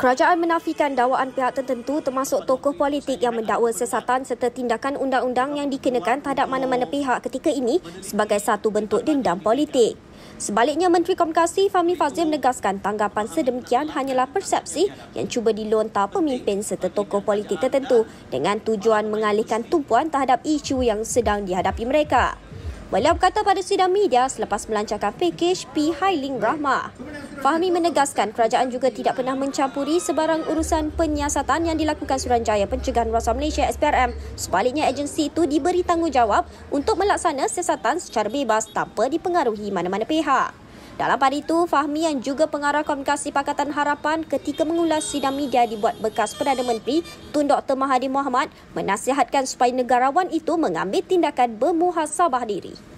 Kerajaan menafikan dakwaan pihak tertentu termasuk tokoh politik yang mendakwa sesatan serta tindakan undang-undang yang dikenakan terhadap mana-mana pihak ketika ini sebagai satu bentuk dendam politik. Sebaliknya, Menteri Komunikasi Fahmi Fazil menegaskan tanggapan sedemikian hanyalah persepsi yang cuba dilontar pemimpin serta tokoh politik tertentu dengan tujuan mengalihkan tumpuan terhadap isu yang sedang dihadapi mereka beliau berkata pada sidang media selepas melancarkan pakej P. Hailing Rahmah. Fahmi menegaskan kerajaan juga tidak pernah mencampuri sebarang urusan penyiasatan yang dilakukan Suranjaya Pencegahan Rasuah Malaysia SPRM. Sebaliknya agensi itu diberi tanggungjawab untuk melaksana siasatan secara bebas tanpa dipengaruhi mana-mana pihak. Dalam pada itu, Fahmi yang juga pengarah komunikasi Pakatan Harapan ketika mengulas sidang media dibuat bekas Perdana Menteri Tun Dr. Mahathir Mohamad menasihatkan supaya negarawan itu mengambil tindakan bermuhasabah diri.